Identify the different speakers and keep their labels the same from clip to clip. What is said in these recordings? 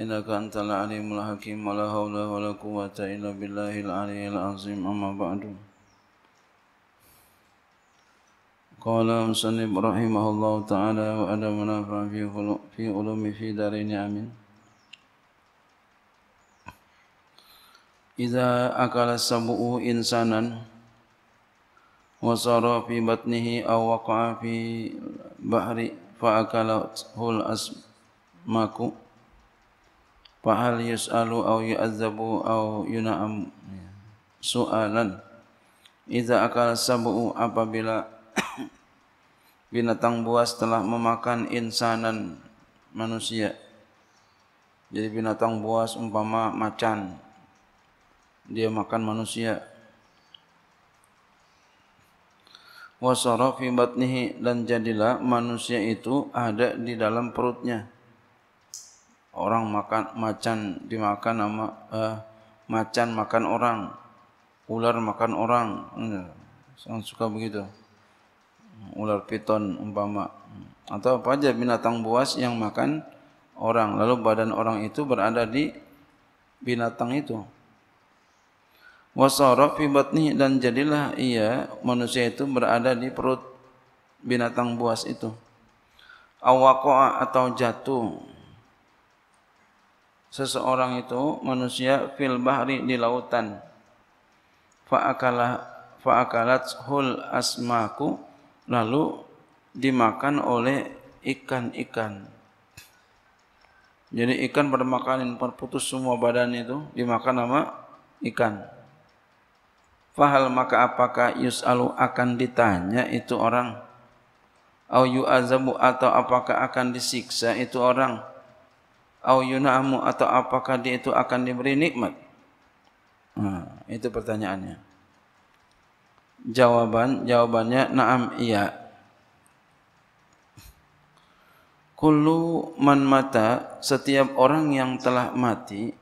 Speaker 1: إنك أنت العليم الحكيم ولا حول ولا قوة إلا بالله العلي العظيم أما بعد قال مسلم رحمه الله تعالى وأنا منافع في في علوم في دارين نعم. آمين إذا أكل السبع إنسانا وصار في بطنه أو وقع في بحر فأكله الأسماك fa'al yas'alu aw yu'adzabu aw yuna'am su'alan idza akala sab'u apabila binatang buas telah memakan insanan manusia jadi binatang buas umpama macan dia makan manusia wasara fi batnihi dan jadilah manusia itu ada di dalam perutnya orang makan macan dimakan sama uh, macan makan orang ular makan orang sangat suka begitu ular piton umpama atau apa aja binatang buas yang makan orang lalu badan orang itu berada di binatang itu wasara fi batni dan jadilah ia manusia itu berada di perut binatang buas itu awaqa atau jatuh seseorang itu manusia fil bahri di lautan fa'akalah fa'akalat hul asmaku lalu dimakan oleh ikan-ikan jadi ikan pada makanin putus semua badannya itu dimakan sama ikan fahal maka apakah yus'alu akan ditanya itu orang au yu'azabu atau apakah akan disiksa itu orang au yunamu atau apakah dia itu akan diberi nikmat? Nah, ha, itu pertanyaannya. Jawaban jawabannya na'am iya. Kullu man mata setiap orang yang telah mati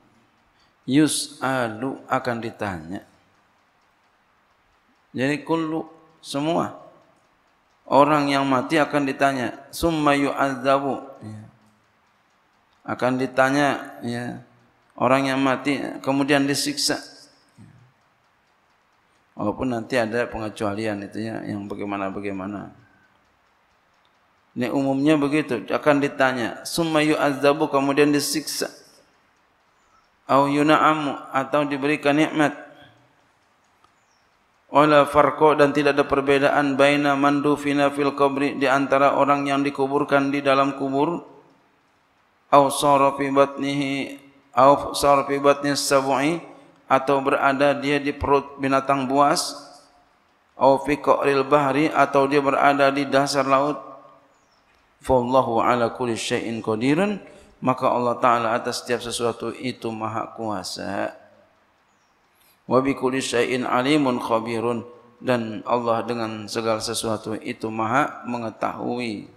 Speaker 1: yus'alu akan ditanya. Jadi kullu semua orang yang mati akan ditanya summa yu'adzabu. Ya akan ditanya ya orang yang mati kemudian disiksa walaupun nanti ada pengecualian itu ya yang bagaimana bagaimana ini umumnya begitu akan ditanya summa yu'azzabu kemudian disiksa au yunamu atau diberikan nikmat wala farqo dan tidak ada perbedaan baina mandufina fil qabri di antara orang yang dikuburkan di dalam kubur au sara fi batnihi au sara fi batni sab'i atau berada dia di perut binatang buas au fi qa'ril bahri atau dia berada di dasar laut fallahu ala kulli syai'in qadirun maka Allah taala atas setiap sesuatu itu maha kuasa wa bi kulli syai'in alimun khabirun dan Allah dengan segala sesuatu itu maha mengetahui.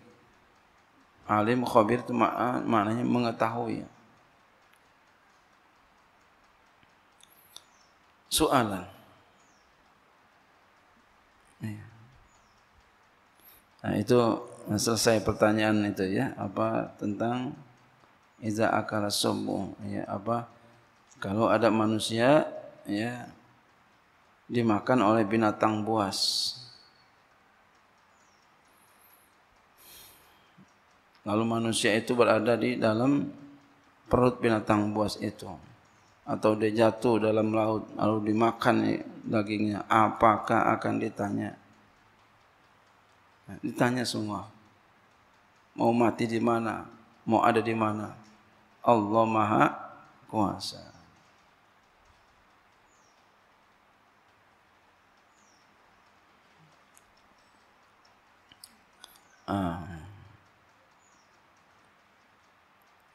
Speaker 1: Alim khabir itu ah, maknanya mengetahui. Soalan. Nah itu selesai pertanyaan itu ya apa tentang iza akal sumu ya apa kalau ada manusia ya dimakan oleh binatang buas Lalu manusia itu berada di dalam perut binatang buas itu. Atau dia jatuh dalam laut lalu dimakan dagingnya. Apakah akan ditanya? Ditanya semua. Mau mati di mana? Mau ada di mana? Allah Maha Kuasa. Ah.